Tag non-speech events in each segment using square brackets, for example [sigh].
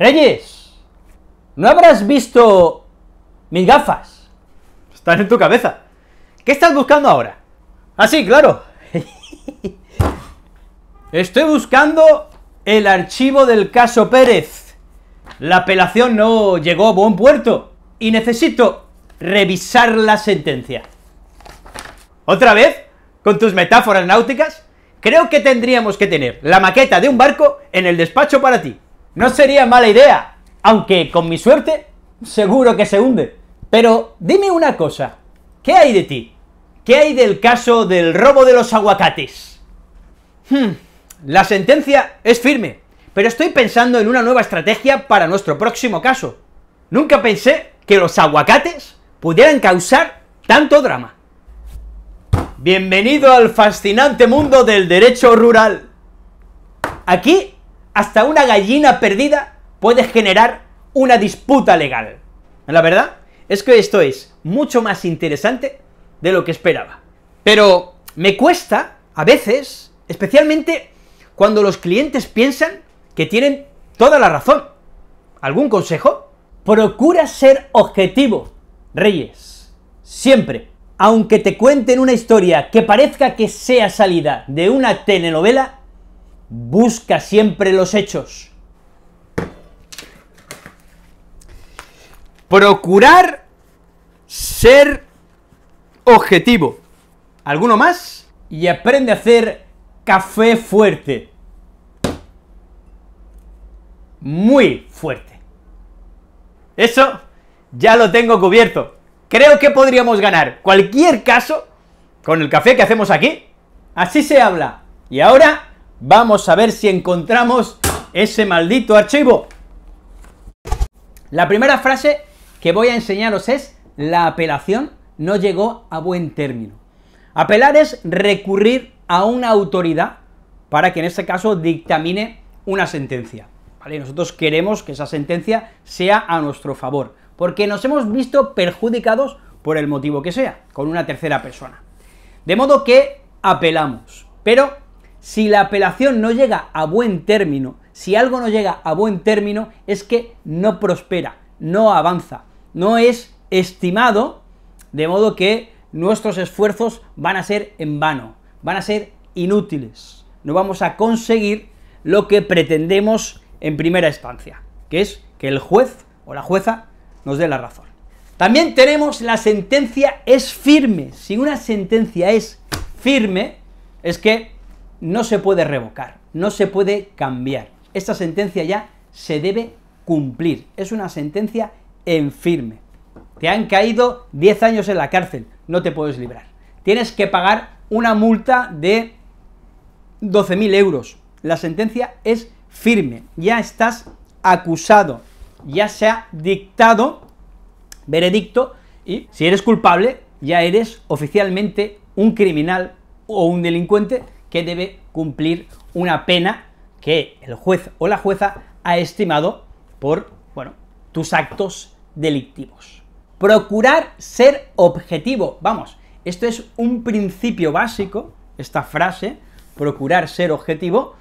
Reyes, ¿no habrás visto mis gafas? Están en tu cabeza. ¿Qué estás buscando ahora? Ah, sí, claro. [laughs] Estoy buscando el archivo del caso Pérez. La apelación no llegó a buen puerto y necesito revisar la sentencia. ¿Otra vez? ¿Con tus metáforas náuticas? Creo que tendríamos que tener la maqueta de un barco en el despacho para ti. No sería mala idea, aunque con mi suerte seguro que se hunde. Pero dime una cosa, ¿qué hay de ti? ¿Qué hay del caso del robo de los aguacates? Hmm, la sentencia es firme, pero estoy pensando en una nueva estrategia para nuestro próximo caso. Nunca pensé que los aguacates pudieran causar tanto drama. Bienvenido al fascinante mundo del derecho rural. Aquí hasta una gallina perdida puede generar una disputa legal. La verdad es que esto es mucho más interesante de lo que esperaba. Pero me cuesta, a veces, especialmente cuando los clientes piensan que tienen toda la razón. ¿Algún consejo? Procura ser objetivo, Reyes. Siempre. Aunque te cuenten una historia que parezca que sea salida de una telenovela, busca siempre los hechos. Procurar ser objetivo. ¿Alguno más? Y aprende a hacer café fuerte. Muy fuerte. Eso ya lo tengo cubierto. Creo que podríamos ganar cualquier caso con el café que hacemos aquí. Así se habla. Y ahora Vamos a ver si encontramos ese maldito archivo. La primera frase que voy a enseñaros es la apelación no llegó a buen término. Apelar es recurrir a una autoridad para que en este caso dictamine una sentencia. ¿vale? Nosotros queremos que esa sentencia sea a nuestro favor, porque nos hemos visto perjudicados por el motivo que sea, con una tercera persona. De modo que apelamos, pero si la apelación no llega a buen término, si algo no llega a buen término, es que no prospera, no avanza, no es estimado, de modo que nuestros esfuerzos van a ser en vano, van a ser inútiles. No vamos a conseguir lo que pretendemos en primera instancia, que es que el juez o la jueza nos dé la razón. También tenemos la sentencia es firme. Si una sentencia es firme, es que no se puede revocar, no se puede cambiar. Esta sentencia ya se debe cumplir. Es una sentencia en firme. Te han caído 10 años en la cárcel, no te puedes librar. Tienes que pagar una multa de 12.000 euros. La sentencia es firme, ya estás acusado, ya se ha dictado veredicto y si eres culpable, ya eres oficialmente un criminal o un delincuente que debe cumplir una pena que el juez o la jueza ha estimado por, bueno, tus actos delictivos. Procurar ser objetivo. Vamos, esto es un principio básico, esta frase, procurar ser objetivo,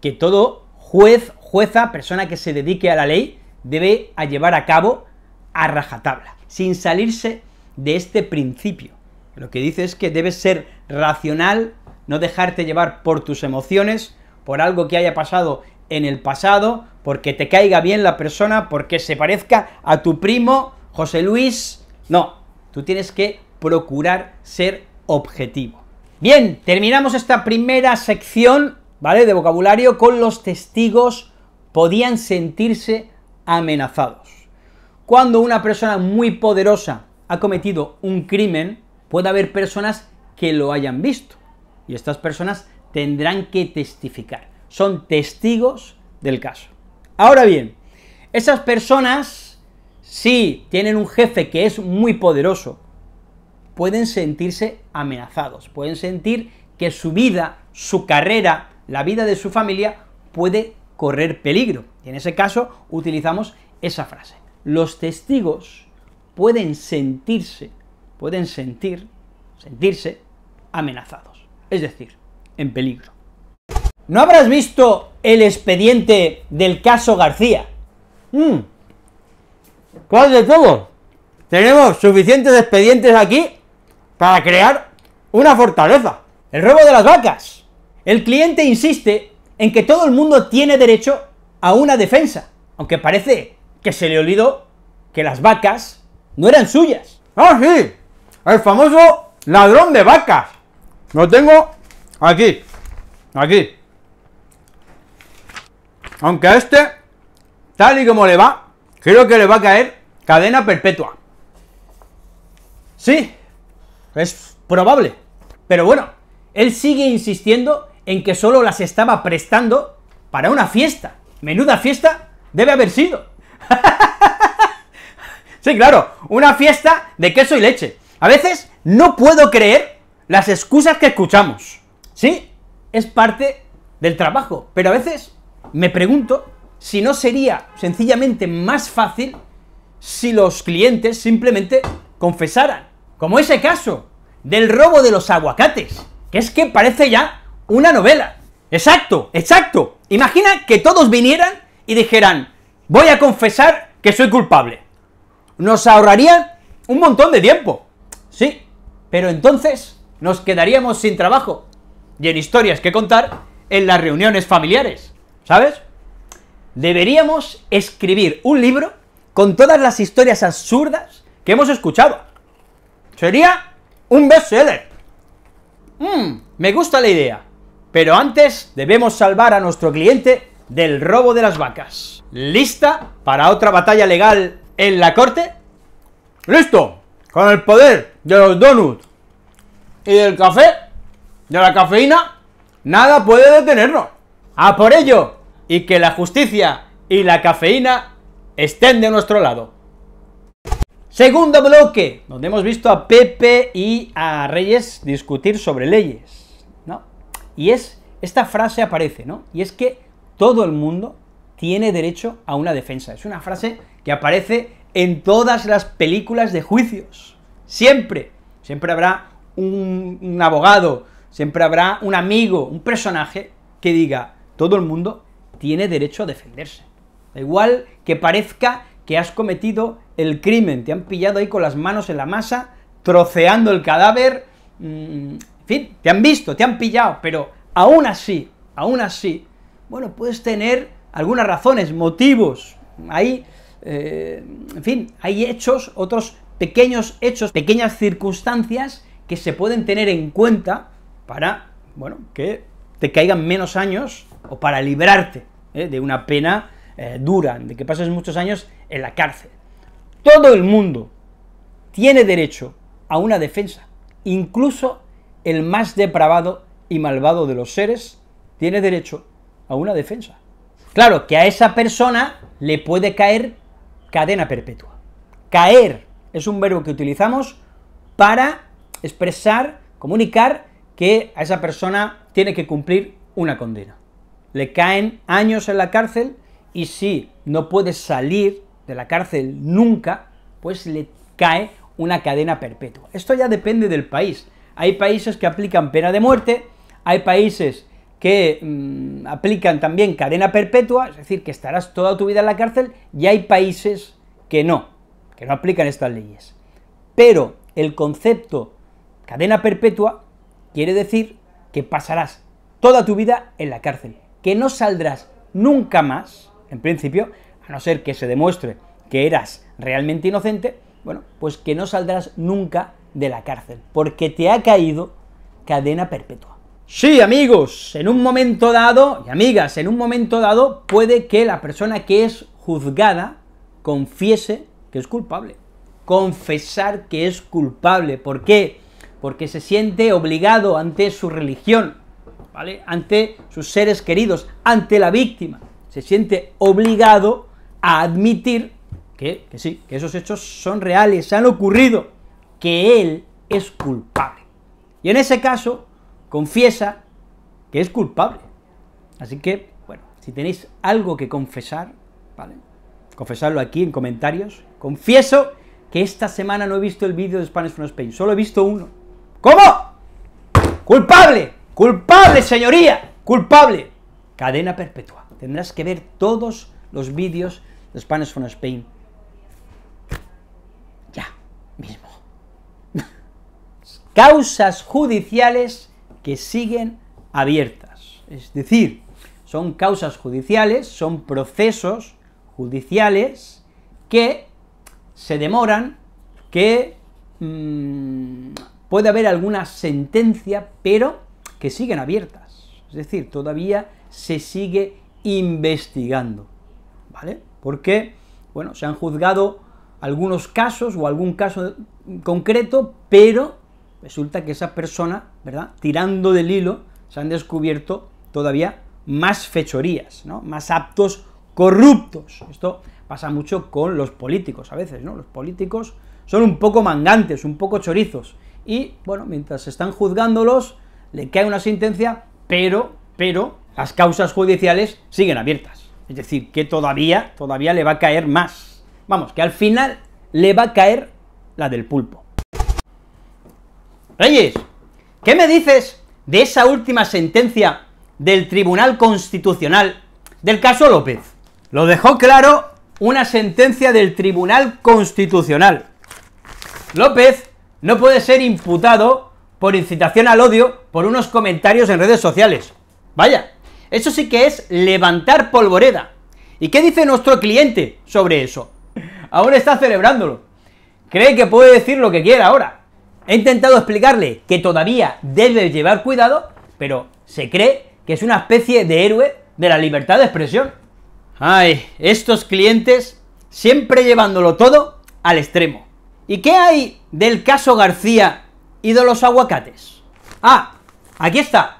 que todo juez, jueza, persona que se dedique a la ley, debe a llevar a cabo a rajatabla, sin salirse de este principio. Lo que dice es que debe ser racional, no dejarte llevar por tus emociones, por algo que haya pasado en el pasado, porque te caiga bien la persona, porque se parezca a tu primo José Luis. No, tú tienes que procurar ser objetivo. Bien, terminamos esta primera sección, ¿vale? De vocabulario con los testigos podían sentirse amenazados. Cuando una persona muy poderosa ha cometido un crimen, puede haber personas que lo hayan visto y estas personas tendrán que testificar. Son testigos del caso. Ahora bien, esas personas, si tienen un jefe que es muy poderoso, pueden sentirse amenazados, pueden sentir que su vida, su carrera, la vida de su familia puede correr peligro. Y en ese caso utilizamos esa frase. Los testigos pueden sentirse, pueden sentir, sentirse amenazados es decir, en peligro. ¿No habrás visto el expediente del caso García? Mm. ¿Cuál de todos? Tenemos suficientes expedientes aquí para crear una fortaleza. El robo de las vacas. El cliente insiste en que todo el mundo tiene derecho a una defensa, aunque parece que se le olvidó que las vacas no eran suyas. ¡Ah, sí! El famoso ladrón de vacas. Lo tengo aquí. Aquí. Aunque a este, tal y como le va, creo que le va a caer cadena perpetua. Sí, es probable. Pero bueno, él sigue insistiendo en que solo las estaba prestando para una fiesta. Menuda fiesta debe haber sido. [laughs] sí, claro, una fiesta de queso y leche. A veces no puedo creer las excusas que escuchamos, sí, es parte del trabajo, pero a veces me pregunto si no sería sencillamente más fácil si los clientes simplemente confesaran, como ese caso del robo de los aguacates, que es que parece ya una novela. Exacto, exacto. Imagina que todos vinieran y dijeran, voy a confesar que soy culpable. Nos ahorraría un montón de tiempo. Sí, pero entonces nos quedaríamos sin trabajo y en historias que contar en las reuniones familiares, ¿sabes? Deberíamos escribir un libro con todas las historias absurdas que hemos escuchado. Sería un bestseller. Mmm, me gusta la idea. Pero antes debemos salvar a nuestro cliente del robo de las vacas. ¿Lista para otra batalla legal en la corte? ¡Listo! Con el poder de los donuts y del café, de la cafeína, nada puede detenernos. A por ello, y que la justicia y la cafeína estén de nuestro lado. Segundo bloque, donde hemos visto a Pepe y a Reyes discutir sobre leyes, ¿no? Y es, esta frase aparece, ¿no? Y es que todo el mundo tiene derecho a una defensa. Es una frase que aparece en todas las películas de juicios. Siempre, siempre habrá un, abogado, siempre habrá un amigo, un personaje que diga, todo el mundo tiene derecho a defenderse. Da igual que parezca que has cometido el crimen, te han pillado ahí con las manos en la masa, troceando el cadáver, mm, en fin, te han visto, te han pillado, pero aún así, aún así, bueno, puedes tener algunas razones, motivos, hay, eh, en fin, hay hechos, otros pequeños hechos, pequeñas circunstancias que se pueden tener en cuenta para, bueno, que te caigan menos años o para librarte ¿eh? de una pena eh, dura, de que pases muchos años en la cárcel. Todo el mundo tiene derecho a una defensa, incluso el más depravado y malvado de los seres tiene derecho a una defensa. Claro que a esa persona le puede caer cadena perpetua. Caer es un verbo que utilizamos para expresar, comunicar que a esa persona tiene que cumplir una condena. Le caen años en la cárcel y si no puede salir de la cárcel nunca, pues le cae una cadena perpetua. Esto ya depende del país. Hay países que aplican pena de muerte, hay países que mm, aplican también cadena perpetua, es decir, que estarás toda tu vida en la cárcel, y hay países que no, que no aplican estas leyes. Pero el concepto Cadena perpetua quiere decir que pasarás toda tu vida en la cárcel, que no saldrás nunca más, en principio, a no ser que se demuestre que eras realmente inocente, bueno, pues que no saldrás nunca de la cárcel, porque te ha caído cadena perpetua. Sí, amigos, en un momento dado, y amigas, en un momento dado puede que la persona que es juzgada confiese que es culpable. Confesar que es culpable. ¿Por qué? porque se siente obligado ante su religión, ¿vale? Ante sus seres queridos, ante la víctima. Se siente obligado a admitir que, sí, que esos hechos son reales, se han ocurrido, que él es culpable. Y en ese caso, confiesa que es culpable. Así que, bueno, si tenéis algo que confesar, ¿vale? Confesarlo aquí en comentarios. Confieso que esta semana no he visto el vídeo de Spanish from Spain, solo he visto uno. ¿Cómo? Culpable, culpable, señoría, culpable. Cadena perpetua. Tendrás que ver todos los vídeos de Spanish from Spain. Ya, mismo. [laughs] Causas judiciales que siguen abiertas. Es decir, son causas judiciales, son procesos judiciales que se demoran, que mm, Puede haber alguna sentencia, pero que siguen abiertas. Es decir, todavía se sigue investigando, ¿vale? Porque, bueno, se han juzgado algunos casos o algún caso concreto, pero resulta que esa persona, ¿verdad?, tirando del hilo, se han descubierto todavía más fechorías, ¿no?, más aptos corruptos. Esto pasa mucho con los políticos a veces, ¿no? Los políticos son un poco mangantes, un poco chorizos, y, bueno, mientras están juzgándolos, le cae una sentencia, pero, pero, las causas judiciales siguen abiertas. Es decir, que todavía, todavía le va a caer más. Vamos, que al final le va a caer la del pulpo. Reyes, ¿qué me dices de esa última sentencia del Tribunal Constitucional del caso López? Lo dejó claro una sentencia del Tribunal Constitucional. López no puede ser imputado por incitación al odio por unos comentarios en redes sociales. Vaya, eso sí que es levantar polvoreda. ¿Y qué dice nuestro cliente sobre eso? Aún está celebrándolo. Cree que puede decir lo que quiera ahora. He intentado explicarle que todavía debe llevar cuidado, pero se cree que es una especie de héroe de la libertad de expresión. Ay, estos clientes siempre llevándolo todo al extremo. ¿Y qué hay del caso García y de los aguacates? Ah, aquí está.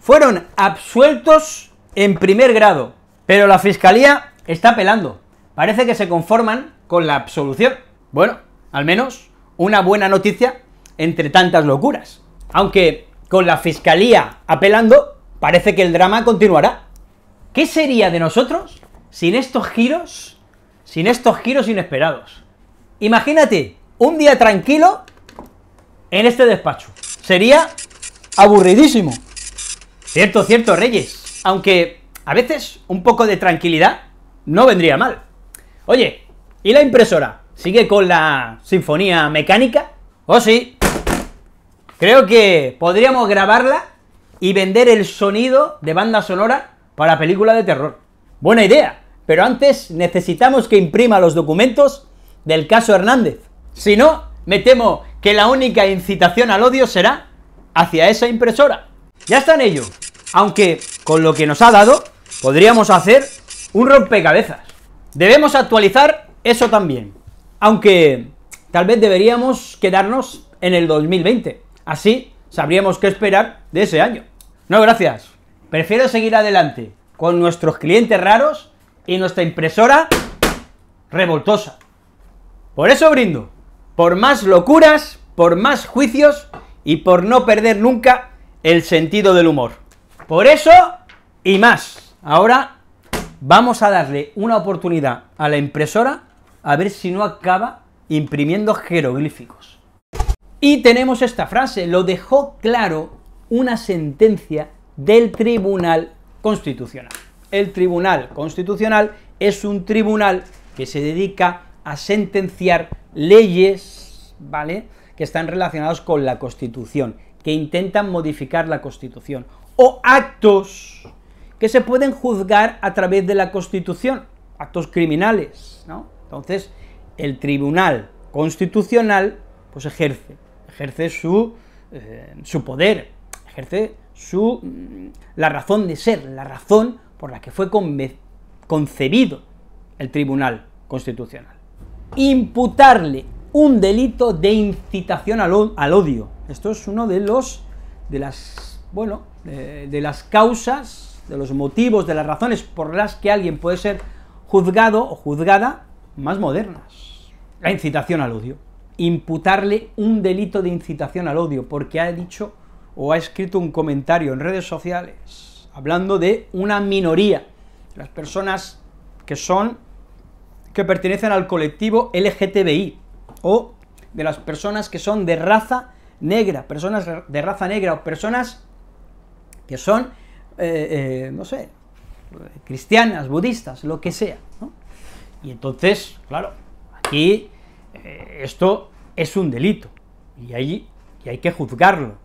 Fueron absueltos en primer grado, pero la fiscalía está apelando. Parece que se conforman con la absolución. Bueno, al menos una buena noticia entre tantas locuras. Aunque con la fiscalía apelando, parece que el drama continuará. ¿Qué sería de nosotros sin estos giros, sin estos giros inesperados? Imagínate un día tranquilo en este despacho. Sería aburridísimo. Cierto, cierto, Reyes. Aunque a veces un poco de tranquilidad no vendría mal. Oye, ¿y la impresora? ¿Sigue con la sinfonía mecánica? o oh, sí. Creo que podríamos grabarla y vender el sonido de banda sonora para película de terror. Buena idea, pero antes necesitamos que imprima los documentos del caso Hernández. Si no, me temo que la única incitación al odio será hacia esa impresora. Ya está en ello, aunque con lo que nos ha dado podríamos hacer un rompecabezas. Debemos actualizar eso también, aunque tal vez deberíamos quedarnos en el 2020, así sabríamos qué esperar de ese año. No, gracias, prefiero seguir adelante con nuestros clientes raros y nuestra impresora revoltosa. Por eso brindo por más locuras, por más juicios y por no perder nunca el sentido del humor. Por eso y más. Ahora vamos a darle una oportunidad a la impresora a ver si no acaba imprimiendo jeroglíficos. Y tenemos esta frase, lo dejó claro una sentencia del Tribunal Constitucional. El Tribunal Constitucional es un tribunal que se dedica a sentenciar leyes, ¿vale?, que están relacionados con la Constitución, que intentan modificar la Constitución, o actos que se pueden juzgar a través de la Constitución, actos criminales, ¿no? Entonces, el Tribunal Constitucional, pues ejerce, ejerce su, eh, su poder, ejerce su, mm, la razón de ser, la razón por la que fue concebido el Tribunal Constitucional imputarle un delito de incitación al, odio. Esto es uno de los, de las, bueno, de las causas, de los motivos, de las razones por las que alguien puede ser juzgado o juzgada más modernas. La incitación al odio. Imputarle un delito de incitación al odio porque ha dicho o ha escrito un comentario en redes sociales hablando de una minoría, las personas que son que pertenecen al colectivo LGTBI o de las personas que son de raza negra, personas de raza negra o personas que son, eh, eh, no sé, cristianas, budistas, lo que sea. Y entonces, claro, aquí eh, esto es un delito y, y hay que juzgarlo.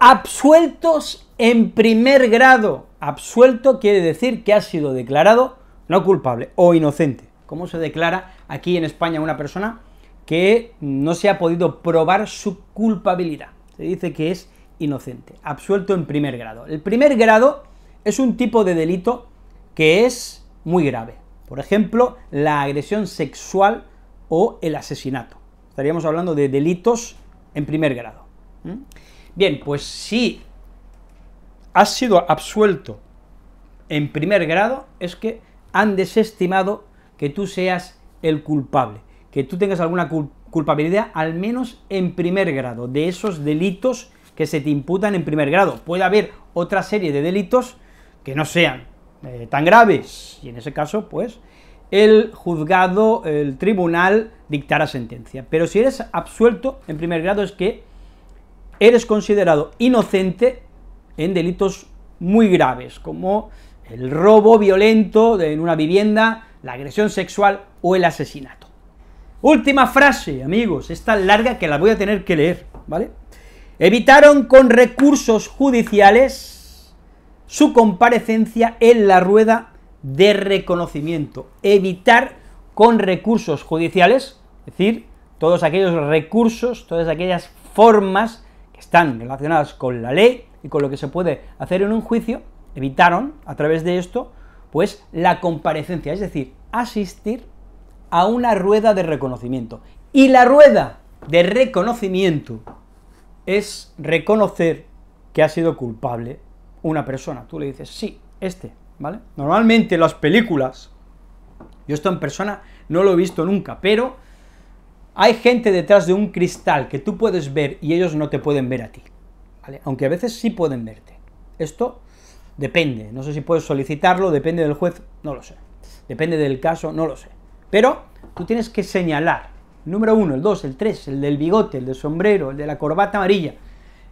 Absueltos en primer grado. Absuelto quiere decir que ha sido declarado no culpable o inocente cómo se declara aquí en España una persona que no se ha podido probar su culpabilidad. Se dice que es inocente, absuelto en primer grado. El primer grado es un tipo de delito que es muy grave. Por ejemplo, la agresión sexual o el asesinato. Estaríamos hablando de delitos en primer grado. ¿Mm? Bien, pues si ha sido absuelto en primer grado, es que han desestimado que tú seas el culpable, que tú tengas alguna culpabilidad, al menos en primer grado, de esos delitos que se te imputan en primer grado. Puede haber otra serie de delitos que no sean eh, tan graves, y en ese caso, pues, el juzgado, el tribunal dictará sentencia. Pero si eres absuelto, en primer grado es que eres considerado inocente en delitos muy graves, como el robo violento en una vivienda, la agresión sexual o el asesinato. Última frase, amigos, es tan larga que la voy a tener que leer, ¿vale? Evitaron con recursos judiciales su comparecencia en la rueda de reconocimiento. Evitar con recursos judiciales, es decir, todos aquellos recursos, todas aquellas formas que están relacionadas con la ley y con lo que se puede hacer en un juicio, evitaron a través de esto pues la comparecencia, es decir, asistir a una rueda de reconocimiento. Y la rueda de reconocimiento es reconocer que ha sido culpable una persona. Tú le dices, sí, este, ¿vale? Normalmente las películas, yo esto en persona no lo he visto nunca, pero hay gente detrás de un cristal que tú puedes ver y ellos no te pueden ver a ti, ¿vale? Aunque a veces sí pueden verte. Esto Depende, no sé si puedes solicitarlo, depende del juez, no lo sé. Depende del caso, no lo sé. Pero tú tienes que señalar, número uno, el dos, el tres, el del bigote, el del sombrero, el de la corbata amarilla.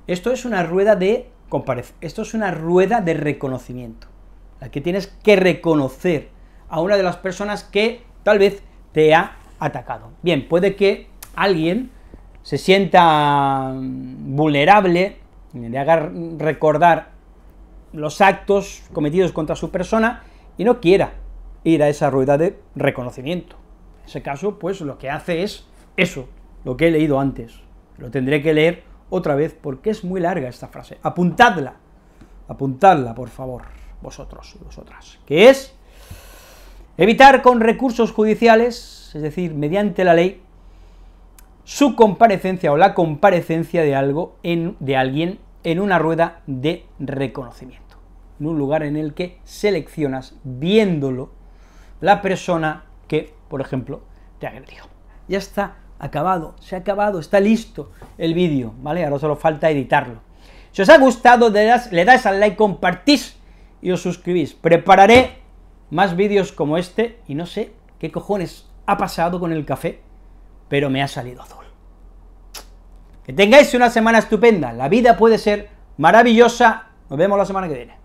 Esto es una rueda de esto es una rueda de reconocimiento. Aquí tienes que reconocer a una de las personas que tal vez te ha atacado. Bien, puede que alguien se sienta mm, vulnerable, de haga recordar los actos cometidos contra su persona y no quiera ir a esa rueda de reconocimiento. En ese caso, pues lo que hace es eso, lo que he leído antes. Lo tendré que leer otra vez porque es muy larga esta frase. Apuntadla, apuntadla, por favor, vosotros y vosotras, que es evitar con recursos judiciales, es decir, mediante la ley, su comparecencia o la comparecencia de algo en, de alguien en una rueda de reconocimiento, en un lugar en el que seleccionas viéndolo la persona que, por ejemplo, te agredió. Ya está acabado, se ha acabado, está listo el vídeo, ¿vale? Ahora solo falta editarlo. Si os ha gustado, le das, al like, compartís y os suscribís. Prepararé más vídeos como este y no sé qué cojones ha pasado con el café, pero me ha salido azul. Que tengáis una semana estupenda. La vida puede ser maravillosa. Nos vemos la semana que viene.